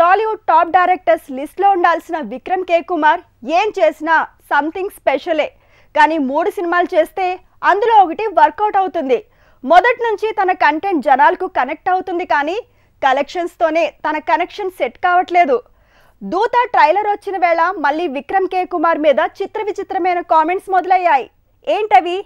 Tollywood top directors లిస్ట్లో ఉండాల్సిన విక్రమ్ కే కుమార్ ఏం చేసినా సంథింగ్ స్పెషలే కానీ మూడు సినిమాలు చేస్తే అందులో ఒకటి వర్కౌట్ అవుతుంది మొదటి నుంచి తన కంటెంట్ జనాలకు కనెక్ట్ అవుతుంది కానీ కలెక్షన్స్తోనే తన కనెక్షన్ సెట్ కావట్లేదు దూత ట్రైలర్ వచ్చిన వేళ మళ్ళీ విక్రమ్ కే కుమార్ మీద చిత్ర విచిత్రమైన కామెంట్స్ మొదలయ్యాయి ఏంటవి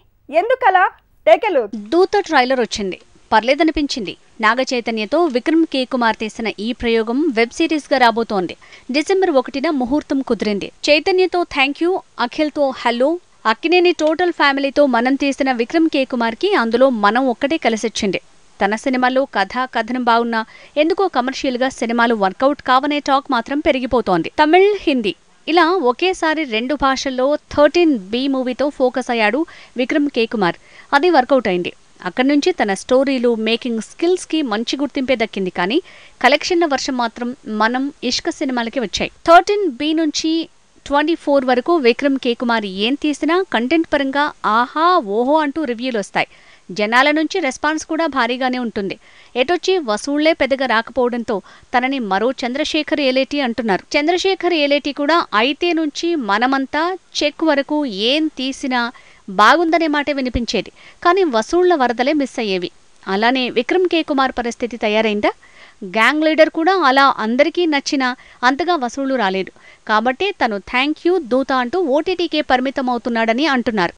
ఎందుకలా టేకెలు దూత ట్రైలర్ వచ్చింది పర్లేదనిపించింది నాగచైతన్యతో విక్రమ్ కే కుమార్ తీసిన ఈ ప్రయోగం వెబ్ సిరీస్గా రాబోతోంది డిసెంబర్ ఒకటిన ముహూర్తం కుదిరింది చైతన్యతో థ్యాంక్ యూ అఖిల్తో హలో అక్కినేని టోటల్ ఫ్యామిలీతో మనం తీసిన విక్రమ్ కే కుమార్కి అందులో మనం ఒక్కటే కలిసొచ్చింది తన సినిమాలో కథ కథనం బాగున్నా ఎందుకో కమర్షియల్గా సినిమాలు వర్కౌట్ కావనే టాక్ మాత్రం పెరిగిపోతోంది తమిళ్ హిందీ ఇలా ఒకేసారి రెండు భాషల్లో థర్టీన్ బి మూవీతో ఫోకస్ అయ్యాడు విక్రమ్ కే కుమార్ అది వర్కౌట్ అయింది అక్కడి నుంచి తన స్టోరీలు మేకింగ్ స్కిల్స్కి మంచి గుర్తింపే దక్కింది కానీ కలెక్షన్ల వర్షం మాత్రం మనం ఇష్క సినిమాలకి వచ్చాయి థర్టీన్ బి నుంచి ట్వంటీ ఫోర్ వరకు విక్రమ్ కే కుమార్ ఏం తీసినా కంటెంట్ పరంగా ఆహా ఓహో అంటూ రివ్యూలు వస్తాయి జనాల నుంచి రెస్పాన్స్ కూడా భారీగానే ఉంటుంది ఎటొచ్చి వసూళ్లే పెద్దగా రాకపోవడంతో తనని మరో చంద్రశేఖర్ ఏలేటి అంటున్నారు చంద్రశేఖర్ ఏలేటి కూడా అయితే నుంచి మనమంతా చెక్ వరకు ఏం తీసినా బాగుందనే మాటే వినిపించేది కానీ వసూళ్ల వరదలే మిస్ అయ్యేవి అలానే విక్రమ్ కే కుమార్ పరిస్థితి తయారైందా గ్యాంగ్ లీడర్ కూడా అలా అందరికీ నచ్చిన అంతగా వసూళ్లు రాలేదు కాబట్టి తను థ్యాంక్ యూ దూత అంటూ ఓటీటీకే పరిమితమవుతున్నాడని అంటున్నారు